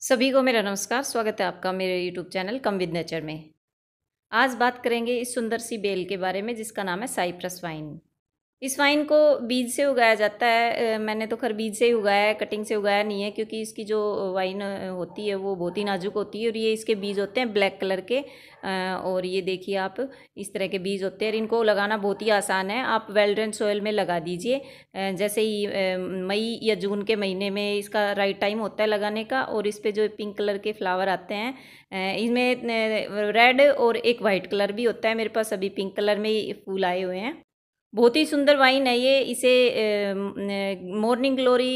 सभी को मेरा नमस्कार स्वागत है आपका मेरे YouTube channel come with nature में आज बात करेंगे इस सुंदर सी बेल के बारे में जिसका नाम है साइप्रस वाइन इस वाइन को बीज से उगाया जाता है मैंने तो खर बीज से ही उगाया है कटिंग से उगाया नहीं है क्योंकि इसकी जो वाइन होती है वो बहुत ही नाजुक होती है और ये इसके बीज होते हैं ब्लैक कलर के और ये देखिए आप इस तरह के बीज होते हैं और इनको लगाना बहुत ही आसान है आप वेल्ड ड्रेन सोयल में लगा दीजिए जैसे ही मई या जून के महीने में इसका राइट टाइम होता है लगाने का और इस पर जो पिंक कलर के फ्लावर आते हैं इसमें रेड और एक वाइट कलर भी होता है मेरे पास अभी पिंक कलर में ही फूल आए हुए हैं बहुत ही सुंदर वाइन है ये इसे मॉर्निंग ग्लोरी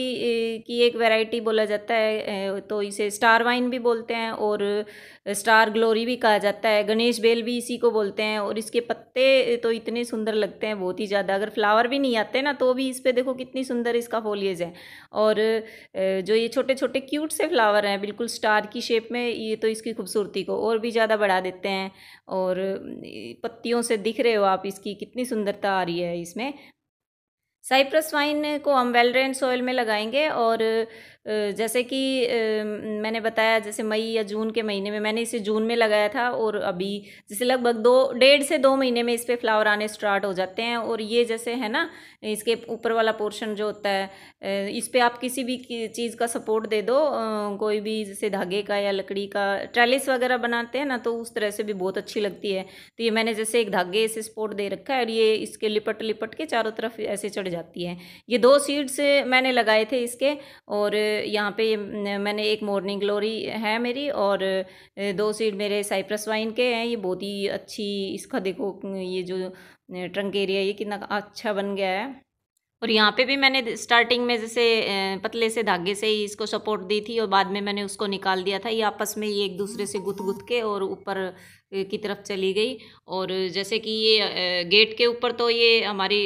की एक वैरायटी बोला जाता है तो इसे स्टार वाइन भी बोलते हैं और स्टार ग्लोरी भी कहा जाता है गणेश बेल भी इसी को बोलते हैं और इसके पत्ते तो इतने सुंदर लगते हैं बहुत ही ज़्यादा अगर फ्लावर भी नहीं आते ना तो भी इस पर देखो कितनी सुंदर इसका फोलियज है और जो ये छोटे छोटे क्यूट से फ्लावर हैं बिल्कुल स्टार की शेप में ये तो इसकी खूबसूरती को और भी ज़्यादा बढ़ा देते हैं और पत्तियों से दिख रहे हो आप इसकी कितनी सुंदरता आ रही है इसमें साइप्रस वाइन को हम वेलड्रेन सोयल में लगाएंगे और जैसे कि मैंने बताया जैसे मई या जून के महीने में मैंने इसे जून में लगाया था और अभी जैसे लगभग दो डेढ़ से दो महीने में इस पर फ्लावर आने स्टार्ट हो जाते हैं और ये जैसे है ना इसके ऊपर वाला पोर्शन जो होता है इस पर आप किसी भी चीज़ का सपोर्ट दे दो कोई भी जैसे धागे का या लकड़ी का ट्रेलिस वगैरह बनाते हैं ना तो उस तरह से भी बहुत अच्छी लगती है तो ये मैंने जैसे एक धागे से सपोर्ट दे रखा है और ये इसके लिपट लिपट के चारों तरफ ऐसे चढ़ जाती है ये दो सीड्स मैंने लगाए थे इसके और यहाँ पे मैंने एक मॉर्निंग ग्लोरी है मेरी और दो सीड मेरे साइप्रस वाइन के हैं ये बहुत ही अच्छी इसका देखो ये जो ट्रंक एरिया ये कितना अच्छा बन गया है और यहाँ पे भी मैंने स्टार्टिंग में जैसे पतले से धागे से ही इसको सपोर्ट दी थी और बाद में मैंने उसको निकाल दिया था ये आपस में ये एक दूसरे से गुथ गुथ के और ऊपर की तरफ चली गई और जैसे कि ये गेट के ऊपर तो ये हमारी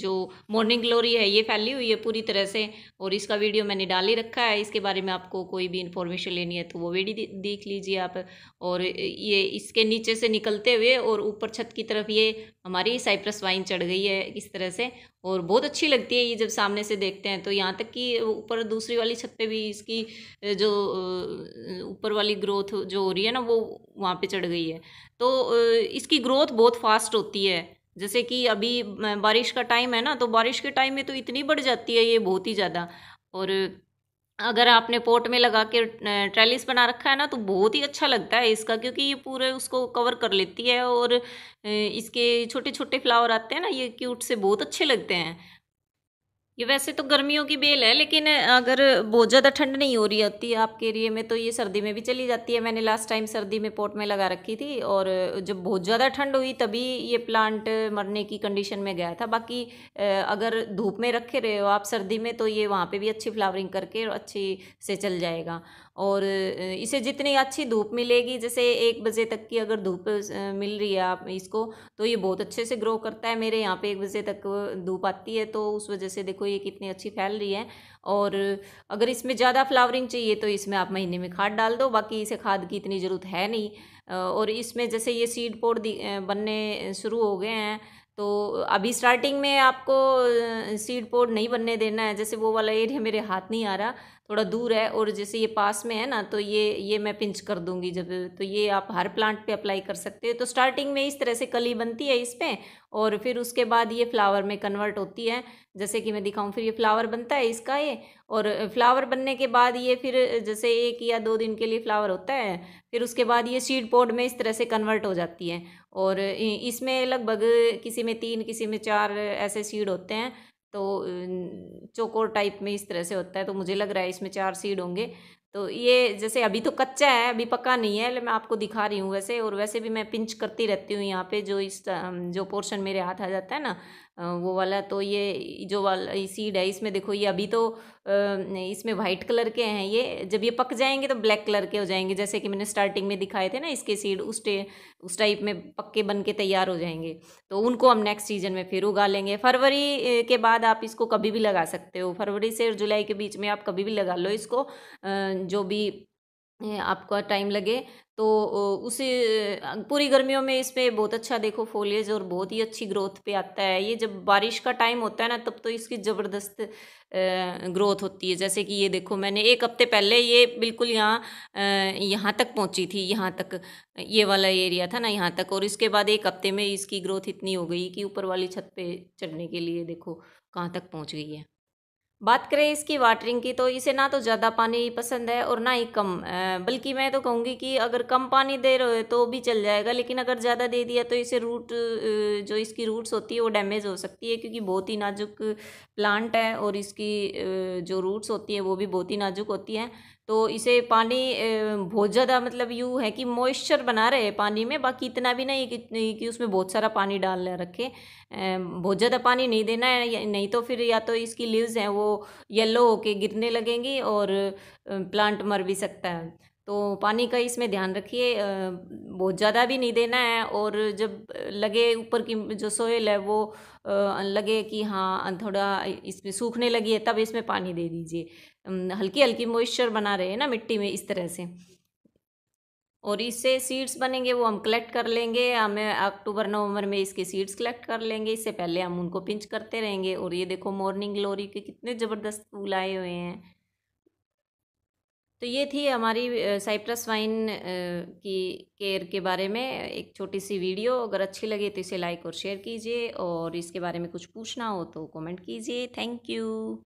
जो मॉर्निंग ग्लोरी है ये फैली हुई है पूरी तरह से और इसका वीडियो मैंने डाल ही रखा है इसके बारे में आपको कोई भी इन्फॉर्मेशन लेनी है तो वो वीडियो देख लीजिए आप और ये इसके नीचे से निकलते हुए और ऊपर छत की तरफ ये हमारी साइप्रस वाइन चढ़ गई है इस तरह से और बहुत अच्छी लगती है ये जब सामने से देखते हैं तो यहाँ तक कि ऊपर दूसरी वाली छत पे भी इसकी जो ऊपर वाली ग्रोथ जो हो रही है ना वो वहाँ पे चढ़ गई है तो इसकी ग्रोथ बहुत फास्ट होती है जैसे कि अभी बारिश का टाइम है ना तो बारिश के टाइम में तो इतनी बढ़ जाती है ये बहुत ही ज़्यादा और अगर आपने पोट में लगा के ट्रेलिस बना रखा है ना तो बहुत ही अच्छा लगता है इसका क्योंकि ये पूरे उसको कवर कर लेती है और इसके छोटे छोटे फ्लावर आते हैं ना ये क्यूट से बहुत अच्छे लगते हैं ये वैसे तो गर्मियों की बेल है लेकिन अगर बहुत ज़्यादा ठंड नहीं हो रही होती आपके एरिए में तो ये सर्दी में भी चली जाती है मैंने लास्ट टाइम सर्दी में पोट में लगा रखी थी और जब बहुत ज़्यादा ठंड हुई तभी ये प्लांट मरने की कंडीशन में गया था बाकी अगर धूप में रखे रहे हो आप सर्दी में तो ये वहाँ पर भी अच्छी फ्लावरिंग करके अच्छी से चल जाएगा और इसे जितनी अच्छी धूप मिलेगी जैसे एक बजे तक की अगर धूप मिल रही है आप इसको तो ये बहुत अच्छे से ग्रो करता है मेरे यहाँ पे एक बजे तक धूप आती है तो उस वजह से देखो ये कितनी अच्छी फैल रही है और अगर इसमें ज़्यादा फ्लावरिंग चाहिए तो इसमें आप महीने में खाद डाल दो बाकी इसे खाद की इतनी ज़रूरत है नहीं और इसमें जैसे ये सीड पोड बनने शुरू हो गए हैं तो अभी स्टार्टिंग में आपको सीड पोड नहीं बनने देना है जैसे वो वाला एरिया मेरे हाथ नहीं आ रहा थोड़ा दूर है और जैसे ये पास में है ना तो ये ये मैं पिंच कर दूंगी जब तो ये आप हर प्लांट पे अप्लाई कर सकते हो तो स्टार्टिंग में इस तरह से कली बनती है इस पर और फिर उसके बाद ये फ्लावर में कन्वर्ट होती है जैसे कि मैं दिखाऊँ फिर ये फ्लावर बनता है इसका ये और फ्लावर बनने के बाद ये फिर जैसे एक या दो दिन के लिए फ्लावर होता है फिर उसके बाद ये सीड पोड में इस तरह से कन्वर्ट हो जाती है और इसमें लगभग किसी में तीन किसी में चार ऐसे सीड होते हैं तो चोकोर टाइप में इस तरह से होता है तो मुझे लग रहा है इसमें चार सीड होंगे तो ये जैसे अभी तो कच्चा है अभी पका नहीं है मैं आपको दिखा रही हूँ वैसे और वैसे भी मैं पिंच करती रहती हूँ यहाँ पे जो इस जो पोर्शन मेरे हाथ आ जाता है ना वो वाला तो ये जो वाला सीड है इसमें देखो ये अभी तो इसमें वाइट कलर के हैं ये जब ये पक जाएंगे तो ब्लैक कलर के हो जाएंगे जैसे कि मैंने स्टार्टिंग में दिखाए थे ना इसके सीड उस टे उस टाइप में पक्के बन के तैयार हो जाएंगे तो उनको हम नेक्स्ट सीजन में फिर उगा लेंगे फरवरी के बाद आप इसको कभी भी लगा सकते हो फरवरी से जुलाई के बीच में आप कभी भी लगा लो इसको जो भी आपका टाइम लगे तो उसे अं, पूरी गर्मियों में इस पर बहुत अच्छा देखो फोलियज और बहुत ही अच्छी ग्रोथ पे आता है ये जब बारिश का टाइम होता है ना तब तो इसकी ज़बरदस्त ग्रोथ होती है जैसे कि ये देखो मैंने एक हफ्ते पहले ये बिल्कुल यहाँ यहाँ तक पहुँची थी यहाँ तक ये वाला एरिया था ना यहाँ तक और इसके बाद एक हफ्ते में इसकी ग्रोथ इतनी हो गई कि ऊपर वाली छत पर चढ़ने के लिए देखो कहाँ तक पहुँच गई है बात करें इसकी वाटरिंग की तो इसे ना तो ज़्यादा पानी पसंद है और ना ही कम बल्कि मैं तो कहूँगी कि अगर कम पानी दे रहे हो तो भी चल जाएगा लेकिन अगर ज़्यादा दे दिया तो इसे रूट जो इसकी रूट्स होती है वो डैमेज हो सकती है क्योंकि बहुत ही नाजुक प्लांट है और इसकी जो रूट्स होती है वो भी बहुत ही नाजुक होती हैं तो इसे पानी बहुत ज़्यादा मतलब यूँ है कि मॉइस्चर बना रहे पानी में बाकी इतना भी नहीं कि, कि उसमें बहुत सारा पानी डाल रखे बहुत ज़्यादा पानी नहीं देना है नहीं तो फिर या तो इसकी लीव्स हैं वो वो येलो होके गिरने लगेंगी और प्लांट मर भी सकता है तो पानी का इसमें ध्यान रखिए बहुत ज़्यादा भी नहीं देना है और जब लगे ऊपर की जो सोयल है वो लगे कि हाँ थोड़ा इसमें सूखने लगी है तब इसमें पानी दे दीजिए हल्की हल्की मॉइस्चर बना रहे हैं ना मिट्टी में इस तरह से और इससे सीड्स बनेंगे वो हम कलेक्ट कर लेंगे हमें अक्टूबर नवंबर में इसके सीड्स कलेक्ट कर लेंगे इससे पहले हम उनको पिंच करते रहेंगे और ये देखो मॉर्निंग ग्लोरी के कितने ज़बरदस्त फूल आए हुए हैं तो ये थी हमारी साइप्रस वाइन की केयर के बारे में एक छोटी सी वीडियो अगर अच्छी लगे तो इसे लाइक और शेयर कीजिए और इसके बारे में कुछ पूछना हो तो कमेंट कीजिए थैंक यू